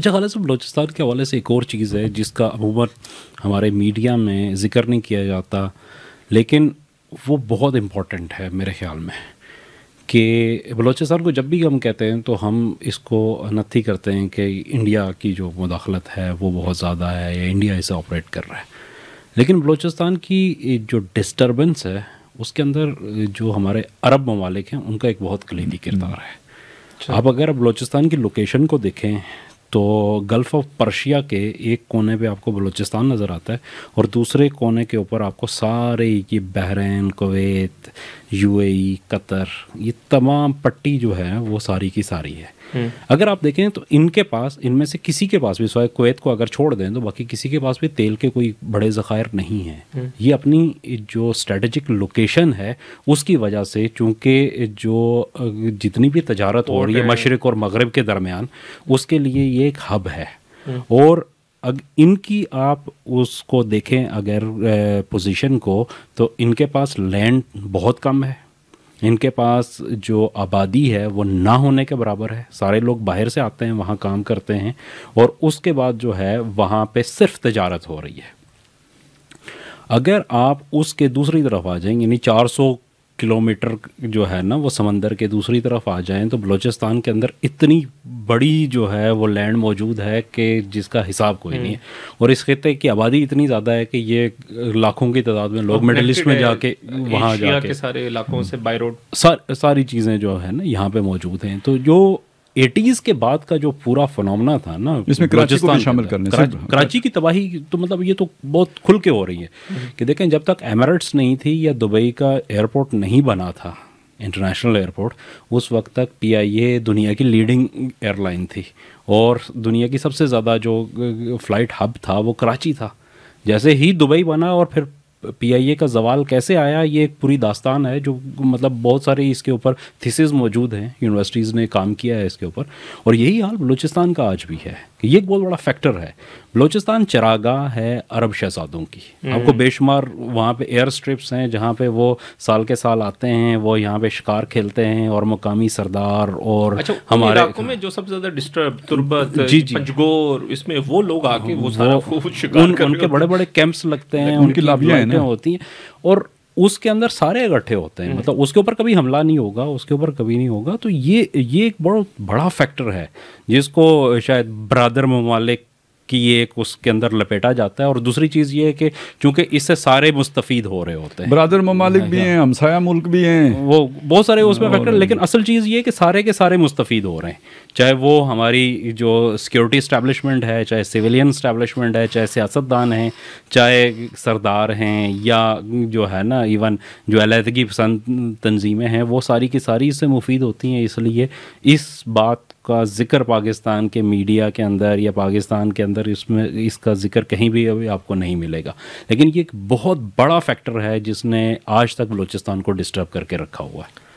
अच्छा खाला साहब बलोचिस्तान के हवाले से एक और चीज़ है जिसका अमूमन हमारे मीडिया में ज़िक्र नहीं किया जाता लेकिन वो बहुत इम्पॉर्टेंट है मेरे ख्याल में कि बलोचिस्तान को जब भी हम कहते हैं तो हम इसको नथी करते हैं कि इंडिया की जो मुदाखलत है वो बहुत ज़्यादा है या इंडिया इसे ऑपरेट कर रहा है लेकिन बलोचिस्तान की जो डिस्टर्बेंस है उसके अंदर जो हमारे अरब ममालिक हैं उनका एक बहुत कलीदी किरदार है अच्छा। आप अगर बलोचिस्तान की लोकेशन को देखें तो गल्फ़ ऑफ पर्शिया के एक कोने पे आपको बलूचिस्तान नज़र आता है और दूसरे कोने के ऊपर आपको सारे ये बहरीन कुवैत यूएई कतर ये तमाम पट्टी जो है वो सारी की सारी है हम्म। अगर आप देखें तो इनके पास इनमें से किसी के पास भी सोए कुवैत को अगर छोड़ दें तो बाकी किसी के पास भी तेल के कोई बड़े ज़ख़ायर नहीं हैं हम्म। ये अपनी जो स्ट्रेटजिक लोकेशन है उसकी वजह से चूंकि जो जितनी भी तजारत हो रही है मशरक़ और मगरब के दरमियान उसके लिए ये ये एक हब है हम्म। और अग इनकी आप उसको देखें अगर पोजीशन को तो इनके पास लैंड बहुत कम है इनके पास जो आबादी है वो ना होने के बराबर है सारे लोग बाहर से आते हैं वहाँ काम करते हैं और उसके बाद जो है वहाँ पे सिर्फ तजारत हो रही है अगर आप उसके दूसरी तरफ आ जाएंगे यानी 400 किलोमीटर जो है ना वो समंदर के दूसरी तरफ आ जाएं तो बलूचिस्तान के अंदर इतनी बड़ी जो है वो लैंड मौजूद है कि जिसका हिसाब कोई नहीं है हम्म। और इस खत्े की आबादी इतनी ज़्यादा है कि ये लाखों की तादाद में लोग मिडल ईस्ट में जाके वहाँ जाके सारे इलाकों से बाई हम्म। रोड सारी चीज़ें जो है ना यहाँ पर मौजूद हैं तो जो एटीज के बाद का जो पूरा फनोमना था ना इसमें कराची को भी शामिल करने कराची, कराची की तबाही तो मतलब ये तो बहुत खुल के हो रही है कि देखें जब तक एमरेट्स नहीं थी या दुबई का एयरपोर्ट नहीं बना था इंटरनेशनल एयरपोर्ट उस वक्त तक पीआईए दुनिया की लीडिंग एयरलाइन थी और दुनिया की सबसे ज़्यादा जो फ्लाइट हब था वो कराची था जैसे ही दुबई बना और फिर पीआईए का जवाल कैसे आया ये एक पूरी दास्तान है जो मतलब बहुत सारे इसके ऊपर थीसिस मौजूद हैं यूनिवर्सिटीज़ ने काम किया है इसके ऊपर और यही हाल बलूचिस्तान का आज भी है कि ये एक बहुत बड़ा फैक्टर है बलोचिस्तान चरागा है अरब शहजादों की हम्म। आपको बेशुमार वहाँ पे एयर स्ट्रिप्स हैं जहाँ पे वो साल के साल आते हैं वो यहाँ पे शिकार खेलते हैं और मुकामी सरदार और अच्छा, हमारे इलाकों में जो सबसे ज़्यादा डिस्टर्ब तुर्बत जी जी पंचगोर इसमें वो लोग आके वो सारा वो, शिकार उन, उनके बड़े बड़े कैंप्स लगते हैं उनकी लाभियाँ होती हैं और उसके अंदर सारे इकट्ठे होते हैं हम्म। मतलब उसके ऊपर कभी हमला नहीं होगा उसके ऊपर कभी नहीं होगा तो ये ये एक बहुत बड़ा फैक्टर है जिसको शायद ब्रादर ममालिक कि ये एक उसके अंदर लपेटा जाता है और दूसरी चीज़ ये है कि चूँकि इससे सारे मुस्तफ़ हो रहे होते हैं बरदर ममालिक भी हैं हमसाया मुल्क भी हैं वो बहुत सारे उसमें फैक्टर हाँ, लेकिन असल चीज़ ये कि सारे के सारे मुस्तफ़ हो रहे हैं चाहे वो हमारी जो सिक्योरिटी इस्टेबलिशमेंट है चाहे सिविलियन इस्टेबलिशमेंट है चाहे सियासतदान हैं चाहे सरदार हैं या जो है ना इवन जो अलीहदगी पसंद तंजीमें हैं वो सारी की सारी इससे मुफीद होती हैं इसलिए इस बात का जिक्र पाकिस्तान के मीडिया के अंदर या पाकिस्तान के अंदर इसमें इसका जिक्र कहीं भी अभी आपको नहीं मिलेगा लेकिन ये एक बहुत बड़ा फैक्टर है जिसने आज तक बलूचिस्तान को डिस्टर्ब करके रखा हुआ है